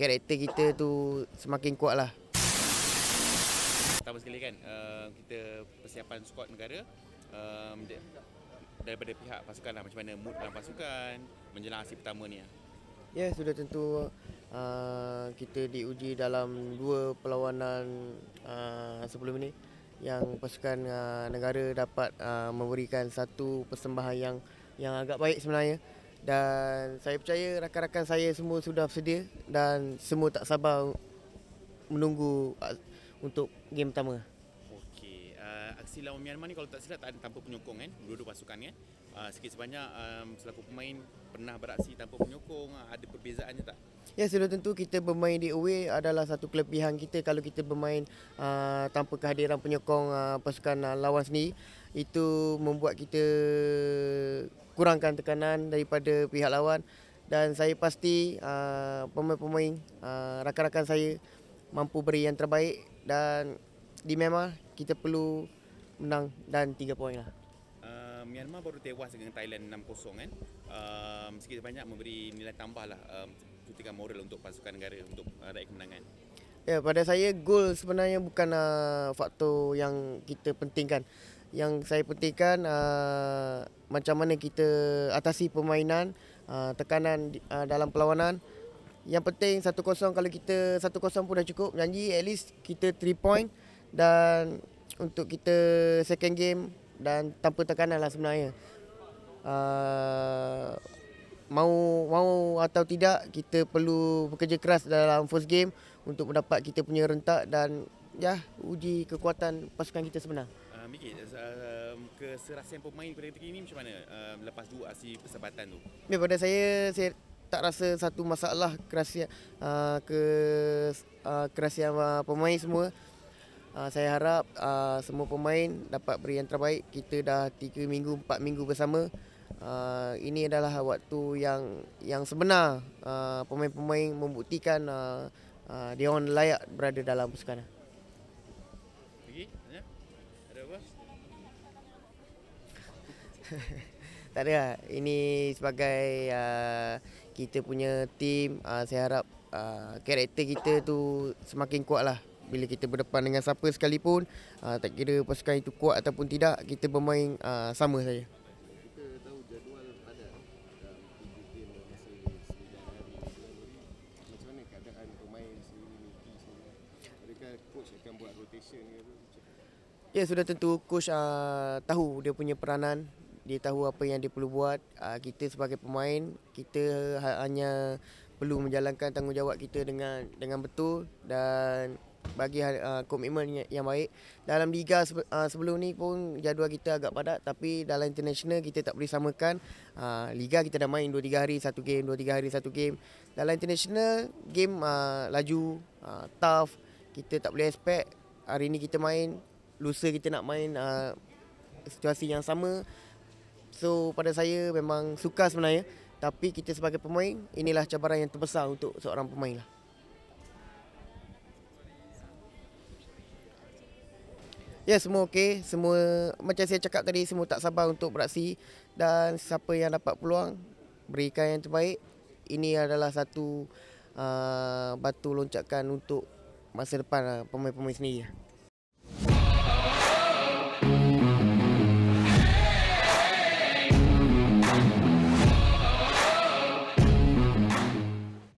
karakter kita tu semakin kuat lah. Pertama sekali kan, uh, kita persiapan skuad negara. Um, eh, de- daripada pihak pasukan lah, macam mana mood dalam pasukan menjelang asyik pertama ni? Lah. Ya, yeah, sudah tentu uh, kita diuji dalam dua perlawanan uh, sebelum ini yang pasukan uh, negara dapat uh, memberikan satu persembahan yang yang agak baik sebenarnya dan saya percaya rakan-rakan saya semua sudah sedia dan semua tak sabar menunggu uh, untuk game pertama. Okey, uh, aksi lawan Myanmar ni kalau tak silap tak ada tanpa penyokong kan, dua-dua pasukan kan. Uh, sikit sebanyak um, selaku pemain pernah beraksi tanpa penyokong, uh, ada perbezaannya tak? Ya, sudah tentu kita bermain di away adalah satu kelebihan kita kalau kita bermain uh, tanpa kehadiran penyokong uh, pasukan uh, lawan sendiri itu membuat kita kurangkan tekanan daripada pihak lawan dan saya pasti ah, pemain-pemain ah, rakan-rakan saya mampu beri yang terbaik dan di Myanmar kita perlu menang dan tiga poin lah. Ah, Myanmar baru tewas dengan Thailand 6-0 kan. Uh, sikit banyak memberi nilai tambah lah uh, moral untuk pasukan negara untuk uh, raih kemenangan. Ya, pada saya gol sebenarnya bukan uh, faktor yang kita pentingkan yang saya petikan uh, macam mana kita atasi permainan uh, tekanan uh, dalam perlawanan yang penting 1-0 kalau kita 1-0 pun dah cukup janji at least kita 3 point dan untuk kita second game dan tanpa tekanan lah sebenarnya uh, mau mau atau tidak kita perlu bekerja keras dalam first game untuk mendapat kita punya rentak dan ya uji kekuatan pasukan kita sebenarnya Bikit eh, um, keserasian pemain pada ketika ini macam mana um, lepas dua aksi persahabatan tu? Ya, pada saya, saya tak rasa satu masalah kerasian, uh, ke, uh, kerasian uh, pemain semua. Uh, saya harap uh, semua pemain dapat beri yang terbaik. Kita dah tiga minggu, empat minggu bersama. Uh, ini adalah waktu yang yang sebenar uh, pemain-pemain membuktikan uh, uh, dia orang layak berada dalam pasukan. Lagi, tak ada lah. Ini sebagai uh, kita punya tim. Uh, saya harap uh, karakter kita tu semakin kuat lah. Bila kita berdepan dengan siapa sekalipun. Uh, tak kira pasukan itu kuat ataupun tidak. Kita bermain uh, sama saja. Ya sudah tentu coach uh, tahu dia punya peranan dia tahu apa yang dia perlu buat uh, kita sebagai pemain kita ha, hanya perlu menjalankan tanggungjawab kita dengan dengan betul dan bagi uh, komitmen yang baik dalam liga uh, sebelum ni pun jadual kita agak padat tapi dalam international kita tak boleh samakan uh, liga kita dah main 2 3 hari satu game 2 3 hari satu game dalam international game uh, laju uh, tough kita tak boleh expect hari ni kita main lusa kita nak main uh, situasi yang sama So pada saya memang suka sebenarnya tapi kita sebagai pemain inilah cabaran yang terbesar untuk seorang pemain lah. Ya yeah, semua okey, semua macam saya cakap tadi semua tak sabar untuk beraksi dan siapa yang dapat peluang berikan yang terbaik. Ini adalah satu uh, batu loncakan untuk masa depan pemain lah pemain-pemain sendiri. Lah.